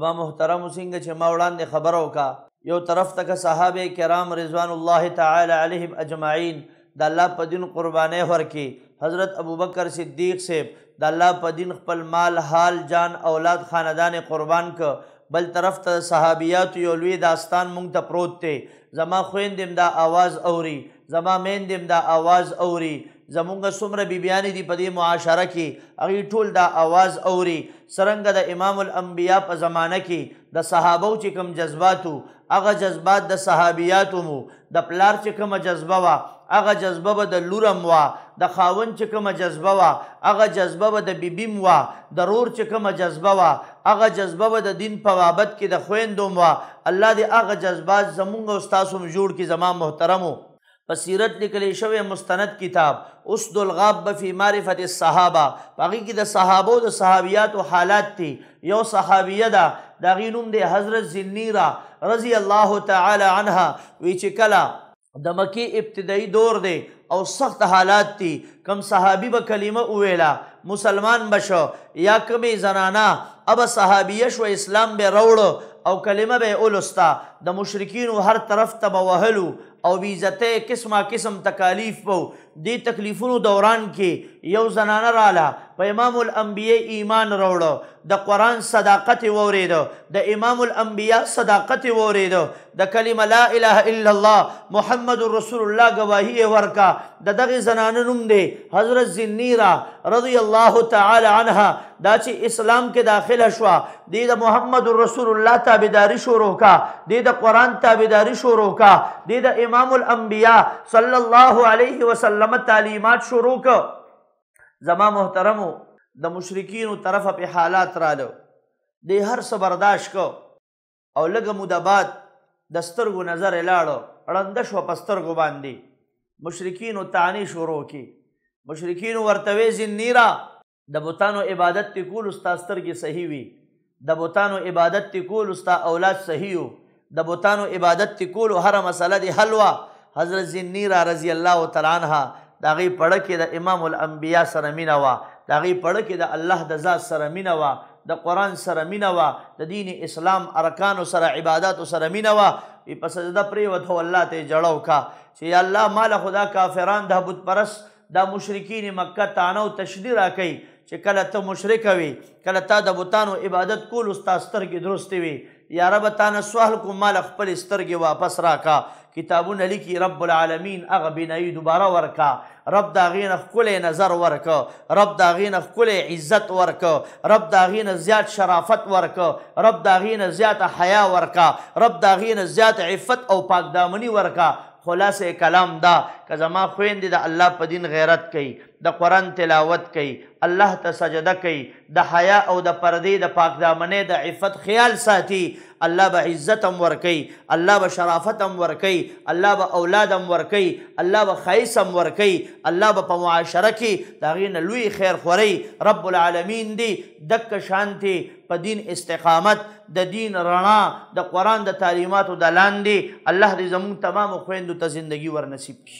ما محترم وسنګ چې ما وړاندې خبر وکا یو طرف تک صحابه کرام رضوان الله تعالی علیهم اجمعین د الله په دین قربانې ورکی حضرت ابوبکر صدیق صاحب د الله په دین خپل مال حال جان اولاد خاندان قربان ک بل طرف ته صحابیات یو لوی داستان مونږ ته پروت ته زما خويندم دا आवाज اوري زما میندم دا आवाज اوري زمونږ څومره بیبیانې دي په دې معاشره کې هغوی ټول دا اواز اوري څرنګه د امام الانبیا په زمانه کې د صحابو چې کوم جذبات وو هغه جذبات د صحابیاتو مو د پلار چې کومه جذبه وه هغه جذبه به د لورم وه د خاون چې کومه جذبه وه هغه جذبه به د بیبیم وه د رور چې کومه جذبه وه هغه جذبه به د دین په بابت کې د خویندوم وه الله دې هغه جذبات زمونږ او ستاسو هم جوړ کړي زما محترمو بصیرت لیکلی شوی مستند کتاب اس دلغاب بفی معرفت الصحابه باقی کې د صحابو د صحابیات او حالات تی یو صحابیه دا دا غینوم دی حضرت زنیرا رضی الله تعالی عنها وی چې کلا د مکی ابتدایي دور دی او سخت حالات تی کم صحابی به کلمه اویلا مسلمان بشو یا کمی زنانا اب صحابیه شو اسلام به روړو او کلمه به اولستا د مشرکین هر طرف ته وهلو او بی عزته قسمه قسم تکالیف وو دې تکلیفونو دوران کې یو زنانه رااله په امام الانبیاء ایمان راوړو د قران صداقت وریدو د امام الانبیاء صداقت وریدو د کلمه لا اله الا الله محمد رسول الله گواهی ورکا د دغه زنانه نوم دی حضرت زنیرا رضی الله تعالی عنها دا چې اسلام کې داخله شو دی د محمد رسول الله تابعداري شروع کا دی د قران تابعداري شروع کا دی د امام الانبیاء صلی الله علیه وسلم تعلیمات شروع کا زما محترمو د مشرکینو طرف په حالات رالو د هر څه برداشت کو او لګه مو د بعد د سترګو نظر لاړو ړنده شو پسترګو باندې مشرکینو تانی شروع کی مشرکینو ورتوي زنیرا د بوتانو عبادت کول استا سترګې صحیح وي د بوتانو عبادت کول استا اولاد صحیح وو د بوتانو عبادت کول هر مسله دی حلوا حضرت زنیرا رضی الله تعالی عنها د هغې پړه کې د امام الانبیا سره مینه وه د هغې پړه کې د الله د ذات سره مینه وه د قرآن سره مینه وه د دین اسلام ارکانو سره عباداتو سره مینه وه وی په سجده پرېوته الله ته یې جړه وکړه چې یا الله ماله خو دا کافران دا بتپرس دا مشرکین مکه تانه او تشدي راکوي چې کله ته مشرک وي کله تا د بوتانو عبادت کول ستا سترګې درستې وي یا رب تانه سوال کوم مال خپل سترګې واپس راکا کتابونه لیکي رب العالمین اغه بنای دوباره ورکا رب دا غین خپل نظر ورکا رب دا غین خپل عزت ورکا رب دا غین زیات شرافت ورکا رب دا غین زیات حیا ورکا رب دا غین زیات عفت او پاک دامنی ورکا خلاصه کلام دا که زما خويندې د الله په دین غیرت کوي د قران تلاوت کوي الله ته سجده کوي د حیا او د پردې د پاک دامنې د عفت خیال ساتي الله به عزت هم ورکي الله به شرافت هم ورکي الله به اولاد هم ورکي الله به خیس هم ورکي الله به په معاشره کې د هغې نه لوی خیر خوري رب العالمین دی دک شانتی په دین استقامت د دین رڼا د قران د تعلیماتو د لاندې الله دې زموږ تمام خويندو ته زندگی ورنصیب کړي